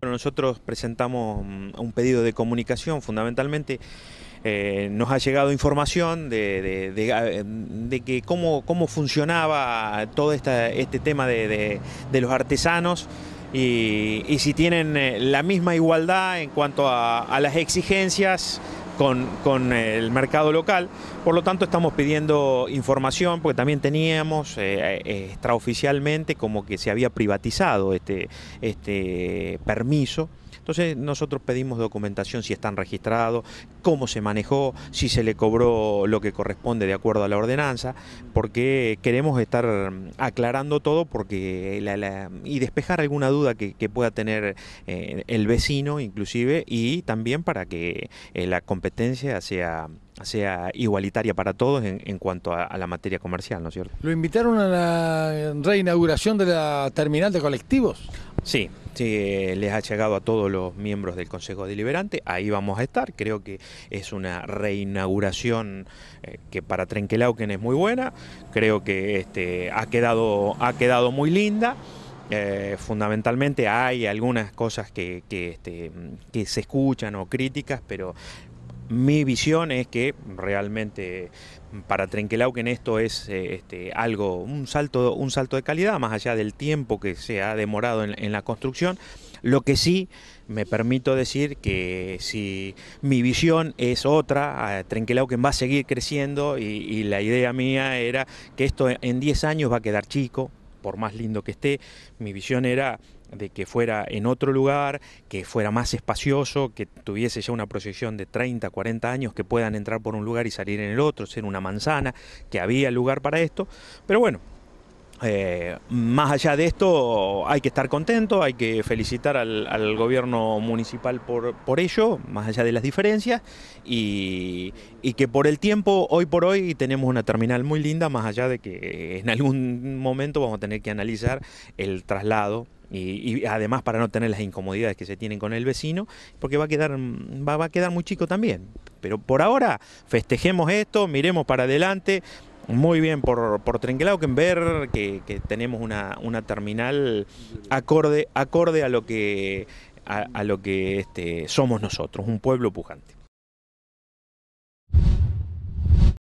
Bueno, nosotros presentamos mm, un pedido de comunicación fundamentalmente. Eh, nos ha llegado información eh, de, que cómo, cómo, funcionaba todo este tema de, los artesanos y, si tienen eh, la misma igualdad en cuanto a las exigencias con, con, el mercado local. Por lo tanto, estamos pidiendo información porque también teníamos eh, eh, extraoficialmente como que se había privatizado este, este permiso. Entonces nosotros pedimos documentación si están registrados, cómo se manejó, si se le cobró lo que corresponde de acuerdo a la ordenanza, porque queremos estar mm, aclarando todo porque y despejar alguna duda que, pueda tener eh, el vecino inclusive y también para que eh, la competencia sea sea igualitaria para todos en, cuanto a, a, la materia comercial, ¿no es cierto? ¿Lo invitaron a la reinauguración de la terminal de colectivos? Sí, Sí, eh, les ha llegado a todos los miembros del Consejo Deliberante, ahí vamos a estar, creo que es una reinauguración eh, que para Trenquelauquen es muy buena, creo que este, ha, quedado, ha quedado muy linda. Eh, fundamentalmente hay algunas cosas que, que, este, se escuchan o críticas, pero mi visión es que realmente para en esto es eh, este, algo, un salto, un salto de calidad, más allá del tiempo que se ha demorado en, la construcción. Lo que sí me permito decir que si mi visión es otra, Trenkelauken va a seguir creciendo y, y la idea mía era que esto en 10 años va a quedar chico, por más lindo que esté. Mi visión era de que fuera en otro lugar, que fuera más espacioso, que tuviese ya una proyección de 30, 40 años, que puedan entrar por un lugar y salir en el otro, ser una manzana, que había lugar para esto. Pero bueno, eh, más allá de esto, hay que estar contento, hay que felicitar al, gobierno municipal por, por, ello, más allá de las diferencias, y, y, que por el tiempo, hoy por hoy, tenemos una terminal muy linda, más allá de que en algún momento vamos a tener que analizar el traslado y, además para no tener las incomodidades que se tienen con el vecino, porque va a quedar, va, a quedar muy chico también. Pero por ahora, festejemos esto, miremos para adelante, muy bien por, por que que, que tenemos una, terminal acorde, acorde a lo que, lo que este, somos nosotros, un pueblo pujante.